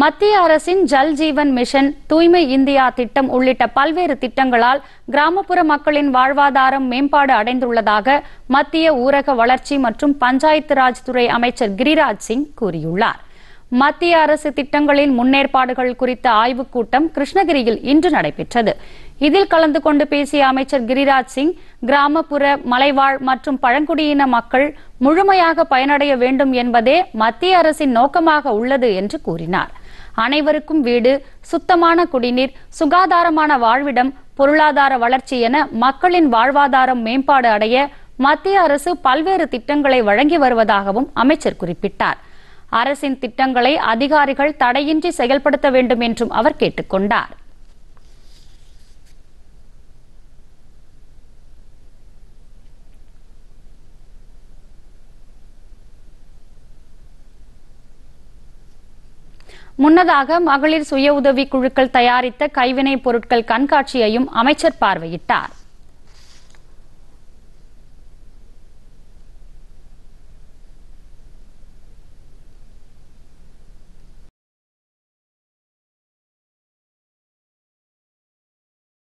மத்திய அரசின் ஜல் ஜீவன் மிஷன் தூய்மை இந்தியா திட்டம் உள்ளிட்ட பல்வேறு திட்டங்களால் கிராமப்புற மக்களின் வாழ்வாதாரம் மேம்பாடு அடைந்துள்ளதாக மத்திய ஊரக வளர்ச்சி மற்றும் பஞ்சாயத்து ராஜ் துறை அமைச்சர் கிரிராஜ் சிங் கூறியுள்ளார் மத்திய அரசு திட்டங்களின் முன்னேற்பாடுகள் குறித்த ஆய்வுக் கூட்டம் கிருஷ்ணகிரியில் இன்று நடைபெற்றது இதில் கலந்து கொண்டு பேசிய அமைச்சர் கிரிராஜ் சிங் கிராமப்புற மலைவாழ் மற்றும் பழங்குடியின மக்கள் முழுமையாக பயனடைய வேண்டும் என்பதே மத்திய அரசின் நோக்கமாக உள்ளது என்று கூறினார் அனைவருக்கும் வீடு சுத்தமான குடிநீர் சுகாதாரமான வாழ்விடம் பொருளாதார வளர்ச்சி என மக்களின் வாழ்வாதாரம் மேம்பாடு அடைய மத்திய அரசு பல்வேறு திட்டங்களை வழங்கி வருவதாகவும் அமைச்சர் குறிப்பிட்டார் அரசின் திட்டங்களை அதிகாரிகள் தடையின்றி செயல்படுத்த வேண்டும் என்றும் அவர் கேட்டுக்கொண்டார் முன்னதாக மகளிர் சுய உதவி குழுக்கள் தயாரித்த கைவினைப் பொருட்கள் கண்காட்சியையும் அமைச்சர் பார்வையிட்டார்